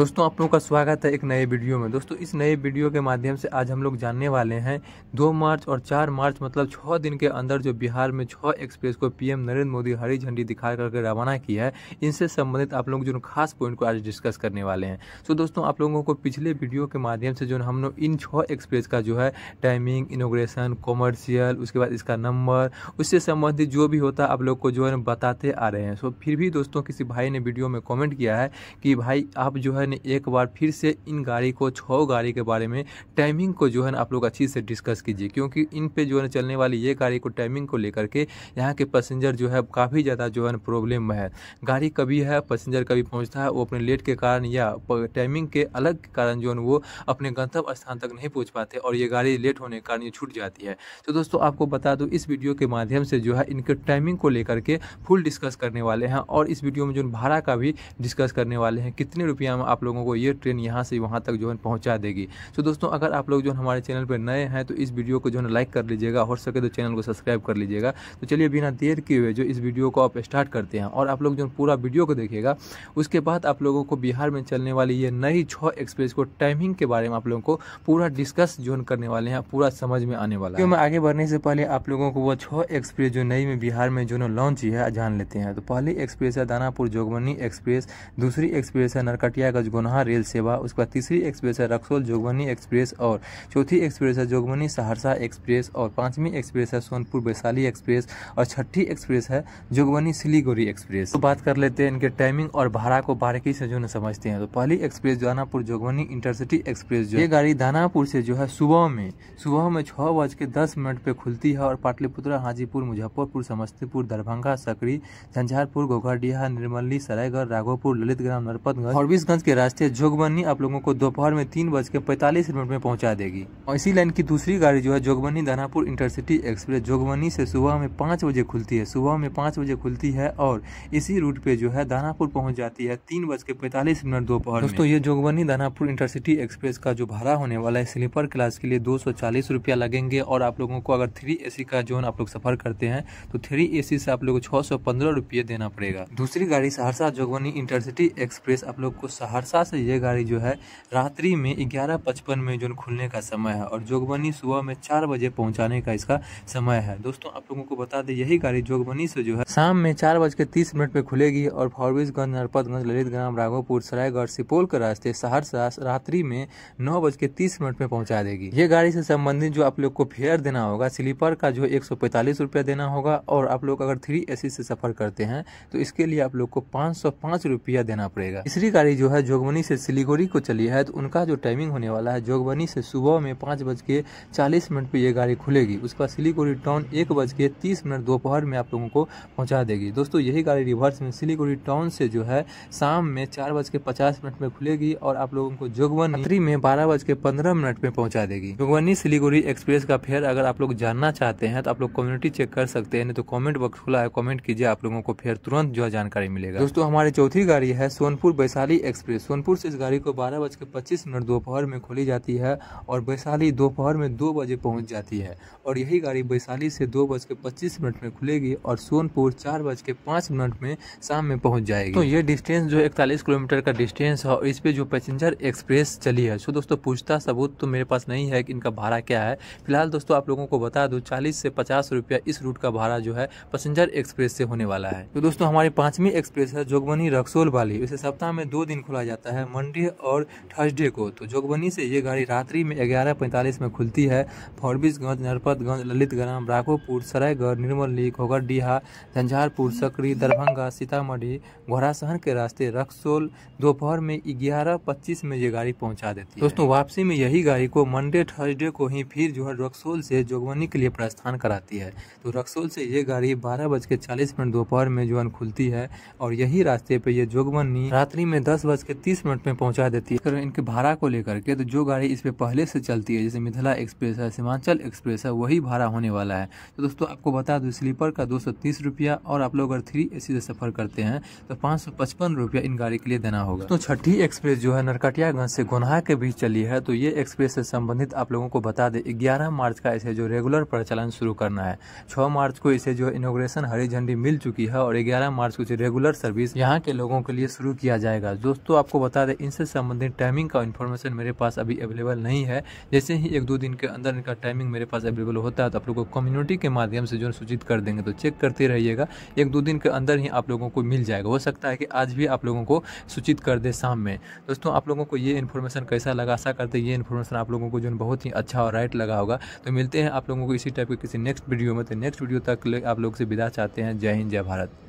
दोस्तों आप लोगों का स्वागत है एक नए वीडियो में दोस्तों इस नए वीडियो के माध्यम से आज हम लोग जानने वाले हैं दो मार्च और चार मार्च मतलब छः दिन के अंदर जो बिहार में छः एक्सप्रेस को पीएम नरेंद्र मोदी हरी झंडी दिखा करके रवाना किया है इनसे संबंधित आप लोग जो खास पॉइंट को आज डिस्कस करने वाले हैं सो दोस्तों आप लोगों को पिछले वीडियो के माध्यम से जो हम लोग इन छः एक्सप्रेस का जो है टाइमिंग इनोग्रेशन कॉमर्शियल उसके बाद इसका नंबर उससे संबंधित जो भी होता है आप लोग को जो है बताते आ रहे हैं सो फिर भी दोस्तों किसी भाई ने वीडियो में कॉमेंट किया है कि भाई आप जो है है ना एक बार फिर से इन गाड़ी को छः गाड़ी के बारे में टाइमिंग को जो है ना आप लोग अच्छी से डिस्कस कीजिए क्योंकि इन पे जो है ना चलने वाली ये गाड़ी को टाइमिंग को लेकर के यहाँ के पैसेंजर जो है काफ़ी ज़्यादा जो है ना प्रॉब्लम में है गाड़ी कभी है पैसेंजर कभी पहुँचता है वो अपने लेट के कारण या टाइमिंग के अलग के कारण जो है वो अपने गंतव्य स्थान तक नहीं पहुँच पाते और ये गाड़ी लेट होने के कारण ये छूट जाती है तो दोस्तों आपको बता दूँ इस वीडियो के माध्यम से जो है इनके टाइमिंग को लेकर के फुल डिस्कस करने वाले हैं और इस वीडियो में जो भाड़ा का भी डिस्कस करने वाले हैं कितने रुपया में आप आप लोगों को ये ट्रेन यहाँ से वहाँ तक जो है पहुँचा देगी तो दोस्तों अगर आप लोग जो है हमारे चैनल पर नए हैं तो इस वीडियो को जो है लाइक कर लीजिएगा हो सके तो चैनल को सब्सक्राइब कर लीजिएगा तो चलिए बिना देर किए हुए जो इस वीडियो को आप स्टार्ट करते हैं और आप लोग जो पूरा वीडियो को देखेगा उसके बाद आप लोगों को बिहार में चलने वाली ये नई छः एक्सप्रेस को टाइमिंग के बारे में आप लोगों को पूरा डिस्कस जो करने वाले हैं पूरा समझ में आने वाला क्यों मैं आगे बढ़ने से पहले आप लोगों को वो छः एक्सप्रेस जो नई में बिहार में जो लॉन्च ही है जान लेते हैं तो पहली एक्सप्रेस है दानापुर जोगबनी एक्सप्रेस दूसरी एक्सप्रेस है नरकटिया का सचगुनहा रेल सेवा उसके बाद तीसरी एक्सप्रेस है रक्सोल जोगबनी एक्सप्रेस और चौथी एक्सप्रेस है जोगबनी सहरसा एक्सप्रेस और पांचवी एक्सप्रेस है सोनपुर वैशाली एक्सप्रेस और छठी एक्सप्रेस है जोगबनी सिलीगुड़ी एक्सप्रेस तो बात कर लेते हैं इनके टाइमिंग और भाड़ा को बारीकी से जो समझते हैं तो पहली express Danapur Jogbani intercity express जो ये गाड़ी दानापुर से जो है सुबह में सुबह में छह बज के दस मिनट पे खुलती है और पाटलिपुत्र हाजीपुर मुजफ्फरपुर समस्तीपुर दरभंगा सकरी झंझारपुर घोघाडीहा निर्मली सरायगढ़ राघोपुर ग्राम नरपतगंज चौबीसगंज के रास्ते जोगबनी आप लोगों को दोपहर में तीन बज के पैंतालीस मिनट में पहुंचा देगी और इसी लाइन की दूसरी गाड़ी जो है जोगबनी दानापुर इंटरसिटी एक्सप्रेस जोगबनी से सुबह में पाँच बजे खुलती है सुबह में पाँच बजे खुलती है और इसी रूट पे जो है दानापुर पहुँच जाती है तीन बज के पैंतालीस मिनट दोपहर दोस्तों ये जोगबनी दानापुर इंटरसिटी एक्सप्रेस का जो भाड़ा होने वाला है स्लीपर क्लास के लिए दो रुपया लगेंगे और आप लोगों को अगर थ्री ए का जोन आप लोग सफर करते हैं तो थ्री ए से आप लोग को छः रुपये देना पड़ेगा दूसरी गाड़ी सहरसा जोगबनी इंटरसिटी एक्सप्रेस आप लोग को सहरसा सहरसा से ये गाड़ी जो है रात्रि में ग्यारह पचपन में जो खुलने का समय है और जोगबनी सुबह में चार बजे पहुंचाने का इसका समय है दोस्तों आप लोगों को बता दें यही गाड़ी जोगबनी से जो है शाम में चार बज के तीस मिनट में खुलेगी और फॉरबिसगंज नरपतगंज ललित ग्राम राघोपुर सरायगढ़ सुपौल के रास्ते सहरसा रात्रि में नौ बज के तीस मिनट में पहुँचा देगी ये गाड़ी से संबंधित जो आप लोग को फेयर देना होगा स्लीपर का जो एक सौ देना होगा और आप लोग अगर थ्री ए से सफर करते हैं तो इसके लिए आप लोग को पाँच सौ देना पड़ेगा तीसरी गाड़ी जो है जो जोगबनी से सिलीगुड़ी को चली है तो उनका जो टाइमिंग होने वाला है जोगबनी से सुबह में पाँच बज के चालीस मिनट पर यह गाड़ी खुलेगी उसके बाद सिलीगुड़ी टाउन एक बज के तीस मिनट दोपहर में आप लोगों को पहुंचा देगी दोस्तों यही गाड़ी रिवर्स में सिलीगुड़ी टाउन से जो है शाम में चार बज के पचास मिनट में खुलेगी और आप लोगों को जोगबनी में बारह बज के पंद्रह मिनट में पहुँचा देगी जोगबनी सिलीगुड़ी एक्सप्रेस का फेयर अगर आप लोग जानना चाहते हैं तो आप लोग कम्युनिटी चेक कर सकते हैं नहीं तो कॉमेंट बॉक्स खुला है कॉमेंट कीजिए आप लोगों को फेयर तुरंत जो है जानकारी मिलेगा दोस्तों हमारी चौथी गाड़ी है सोनपुर वैशाली एक्सप्रेस सोनपुर से इस गाड़ी को बारह बज के पच्चीस मिनट दोपहर में खोली जाती है और वैशाली दोपहर में दो बजे पहुंच जाती है और यही गाड़ी वैशाली से दो बज के पच्चीस मिनट में खुलेगी और सोनपुर चार बज के पाँच मिनट में शाम में पहुंच जाएगी तो ये डिस्टेंस जो इकतालीस किलोमीटर का डिस्टेंस है और इस पर जो पैसेंजर एक्सप्रेस चली है सो दोस्तों पूछता सबूत तो मेरे पास नहीं है कि इनका भाड़ा क्या है फिलहाल दोस्तों आप लोगों को बता दूँ चालीस से पचास रुपया इस रूट का भाड़ा जो है पैसेंजर एक्सप्रेस से होने वाला है तो दोस्तों हमारी पाँचवीं एक्सप्रेस है जोगबनी रक्सोल वाली इसे सप्ताह में दो दिन खुला जाता जाता है मंडे और थर्सडे को तो जोगबनी से ये गाड़ी रात्रि में ग्यारह पैंतालीस में खुलती है फॉरबिसगंज नरपतगंज ललितग्राम राघोपुर सरायगढ़ निर्मल लीक डीहा झंझारपुर सकरी दरभंगा सीतामढ़ी घोड़ासहन के रास्ते रक्सोल दोपहर में ग्यारह पच्चीस में ये गाड़ी पहुंचा देती है दोस्तों वापसी में यही गाड़ी को मंडे थर्सडे को ही फिर जो है रक्सोल से जोगबनी के लिए प्रस्थान कराती है तो रक्सोल से ये गाड़ी बारह बज के चालीस मिनट दोपहर में जो है खुलती है और यही रास्ते पे ये जोगबनी रात्रि में दस बज के 30 मिनट में पहुंचा देती है अगर इनके भाड़ा को लेकर के तो जो गाड़ी इस पर पहले से चलती है जैसे मिथिला एक्सप्रेस है सीमांचल एक्सप्रेस है वही भाड़ा होने वाला है तो दोस्तों आपको बता दूँ स्लीपर का दो सौ तीस रुपया और आप लोग अगर थ्री ए से सफ़र करते हैं तो पाँच सौ पचपन रुपया इन गाड़ी के लिए देना होगा तो छठी एक्सप्रेस जो है नरकटियागंज से गोनहा के बीच चली है तो ये एक्सप्रेस से संबंधित आप लोगों को बता दे ग्यारह मार्च का इसे जो रेगुलर परिचालन शुरू करना है छः मार्च को इसे जो इनोग्रेशन हरी झंडी मिल चुकी है और ग्यारह मार्च को रेगुलर सर्विस यहाँ के लोगों के लिए शुरू किया जाएगा दोस्तों आप आपको बता दें इनसे संबंधित टाइमिंग का इन्फॉर्मेशन मेरे पास अभी अवेलेबल नहीं है जैसे ही एक दो दिन के अंदर इनका टाइमिंग मेरे पास अवेलेबल होता है तो आप लोगों को कम्युनिटी के माध्यम से जो सूचित कर देंगे तो चेक करते रहिएगा एक दो दिन के अंदर ही आप लोगों को मिल जाएगा हो सकता है कि आज भी आप लोगों को सूचित कर दे शाम में दोस्तों आप लोगों को ये इन्फॉर्मेशन कैसा लगा आशा करते ये इन्फॉर्मेशन आप लोगों को जो बहुत ही अच्छा और राइट लगा होगा तो मिलते हैं आप लोगों को इसी टाइप के किसी नेक्स्ट वीडियो में तो नेक्स्ट वीडियो तक आप लोग से विदा चाहते हैं जय हिंद जय भारत